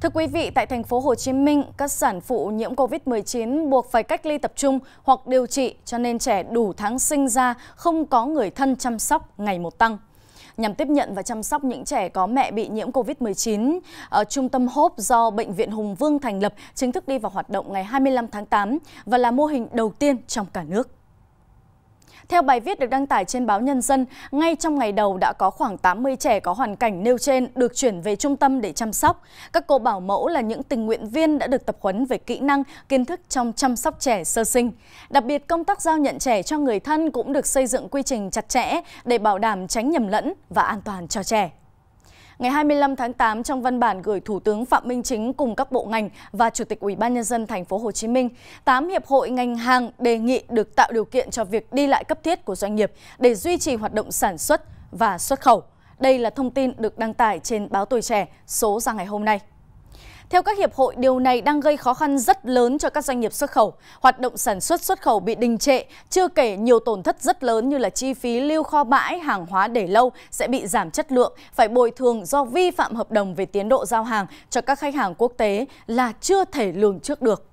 Thưa quý vị, tại thành phố Hồ Chí Minh, các sản phụ nhiễm COVID-19 buộc phải cách ly tập trung hoặc điều trị cho nên trẻ đủ tháng sinh ra không có người thân chăm sóc ngày một tăng. Nhằm tiếp nhận và chăm sóc những trẻ có mẹ bị nhiễm COVID-19, Trung tâm HOPE do Bệnh viện Hùng Vương thành lập chính thức đi vào hoạt động ngày 25 tháng 8 và là mô hình đầu tiên trong cả nước. Theo bài viết được đăng tải trên báo Nhân dân, ngay trong ngày đầu đã có khoảng 80 trẻ có hoàn cảnh nêu trên được chuyển về trung tâm để chăm sóc. Các cô bảo mẫu là những tình nguyện viên đã được tập huấn về kỹ năng, kiến thức trong chăm sóc trẻ sơ sinh. Đặc biệt, công tác giao nhận trẻ cho người thân cũng được xây dựng quy trình chặt chẽ để bảo đảm tránh nhầm lẫn và an toàn cho trẻ. Ngày 25 tháng 8 trong văn bản gửi Thủ tướng Phạm Minh Chính cùng các bộ ngành và Chủ tịch Ủy ban nhân dân thành phố Hồ 8 hiệp hội ngành hàng đề nghị được tạo điều kiện cho việc đi lại cấp thiết của doanh nghiệp để duy trì hoạt động sản xuất và xuất khẩu. Đây là thông tin được đăng tải trên báo Tuổi trẻ số ra ngày hôm nay. Theo các hiệp hội, điều này đang gây khó khăn rất lớn cho các doanh nghiệp xuất khẩu. Hoạt động sản xuất xuất khẩu bị đình trệ, chưa kể nhiều tổn thất rất lớn như là chi phí lưu kho bãi, hàng hóa để lâu sẽ bị giảm chất lượng, phải bồi thường do vi phạm hợp đồng về tiến độ giao hàng cho các khách hàng quốc tế là chưa thể lường trước được.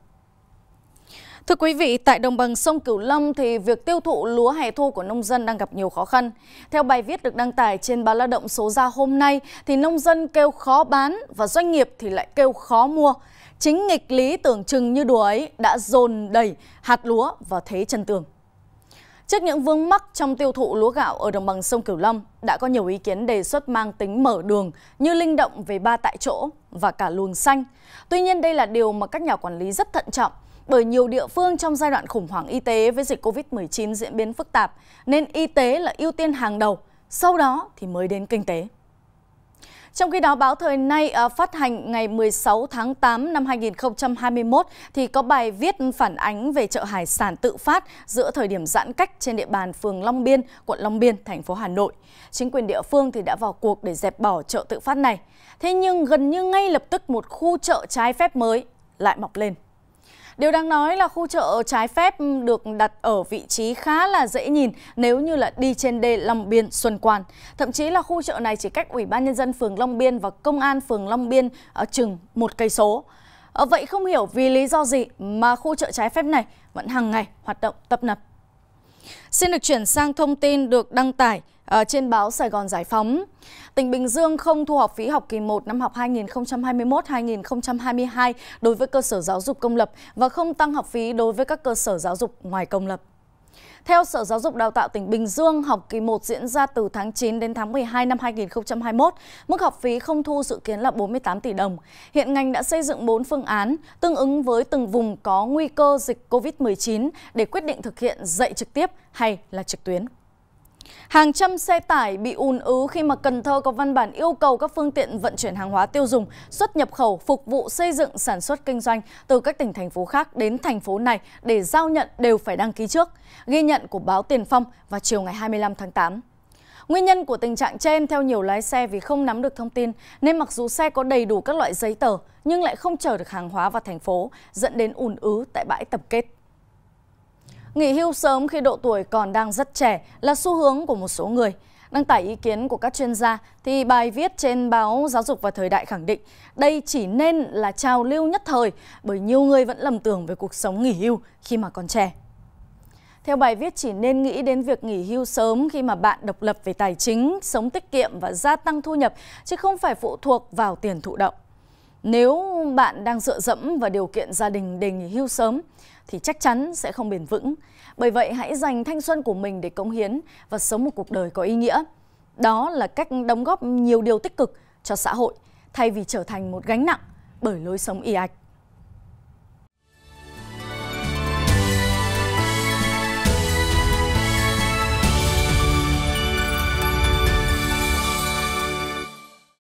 Thưa quý vị, tại đồng bằng sông Cửu Long thì việc tiêu thụ lúa hè thu của nông dân đang gặp nhiều khó khăn. Theo bài viết được đăng tải trên báo Lao động số ra hôm nay thì nông dân kêu khó bán và doanh nghiệp thì lại kêu khó mua. Chính nghịch lý tưởng chừng như đùa ấy đã dồn đầy hạt lúa vào thế chân tường. Trước những vướng mắc trong tiêu thụ lúa gạo ở đồng bằng sông Cửu Long, đã có nhiều ý kiến đề xuất mang tính mở đường như linh động về ba tại chỗ và cả luồng xanh. Tuy nhiên đây là điều mà các nhà quản lý rất thận trọng bởi nhiều địa phương trong giai đoạn khủng hoảng y tế với dịch COVID-19 diễn biến phức tạp, nên y tế là ưu tiên hàng đầu, sau đó thì mới đến kinh tế. Trong khi đó, báo Thời Nay à, phát hành ngày 16 tháng 8 năm 2021 thì có bài viết phản ánh về chợ hải sản tự phát giữa thời điểm giãn cách trên địa bàn phường Long Biên, quận Long Biên, thành phố Hà Nội. Chính quyền địa phương thì đã vào cuộc để dẹp bỏ chợ tự phát này. Thế nhưng gần như ngay lập tức một khu chợ trái phép mới lại mọc lên. Điều đáng nói là khu chợ trái phép được đặt ở vị trí khá là dễ nhìn nếu như là đi trên đê Long Biên, Xuân Quan. Thậm chí là khu chợ này chỉ cách Ủy ban Nhân dân phường Long Biên và Công an phường Long Biên ở ờ, chừng một cây số. Ờ, vậy không hiểu vì lý do gì mà khu chợ trái phép này vẫn hàng ngày hoạt động tập nập. Xin được chuyển sang thông tin được đăng tải ờ, trên báo Sài Gòn Giải Phóng. Tỉnh Bình Dương không thu học phí học kỳ 1 năm học 2021-2022 đối với cơ sở giáo dục công lập và không tăng học phí đối với các cơ sở giáo dục ngoài công lập. Theo Sở Giáo dục Đào tạo tỉnh Bình Dương, học kỳ 1 diễn ra từ tháng 9 đến tháng 12 năm 2021, mức học phí không thu dự kiến là 48 tỷ đồng. Hiện ngành đã xây dựng 4 phương án tương ứng với từng vùng có nguy cơ dịch COVID-19 để quyết định thực hiện dạy trực tiếp hay là trực tuyến. Hàng trăm xe tải bị ùn ứ khi mà Cần Thơ có văn bản yêu cầu các phương tiện vận chuyển hàng hóa tiêu dùng xuất nhập khẩu phục vụ xây dựng sản xuất kinh doanh từ các tỉnh thành phố khác đến thành phố này để giao nhận đều phải đăng ký trước, ghi nhận của báo Tiền Phong vào chiều ngày 25 tháng 8. Nguyên nhân của tình trạng trên theo nhiều lái xe vì không nắm được thông tin nên mặc dù xe có đầy đủ các loại giấy tờ nhưng lại không chở được hàng hóa vào thành phố dẫn đến ùn ứ tại bãi tập kết. Nghỉ hưu sớm khi độ tuổi còn đang rất trẻ là xu hướng của một số người. Đăng tải ý kiến của các chuyên gia thì bài viết trên báo Giáo dục và Thời đại khẳng định đây chỉ nên là trào lưu nhất thời bởi nhiều người vẫn lầm tưởng về cuộc sống nghỉ hưu khi mà còn trẻ. Theo bài viết chỉ nên nghĩ đến việc nghỉ hưu sớm khi mà bạn độc lập về tài chính, sống tiết kiệm và gia tăng thu nhập chứ không phải phụ thuộc vào tiền thụ động. Nếu bạn đang dựa dẫm vào điều kiện gia đình đề nghỉ hưu sớm thì chắc chắn sẽ không bền vững. Bởi vậy hãy dành thanh xuân của mình để cống hiến và sống một cuộc đời có ý nghĩa. Đó là cách đóng góp nhiều điều tích cực cho xã hội thay vì trở thành một gánh nặng bởi lối sống y ạch.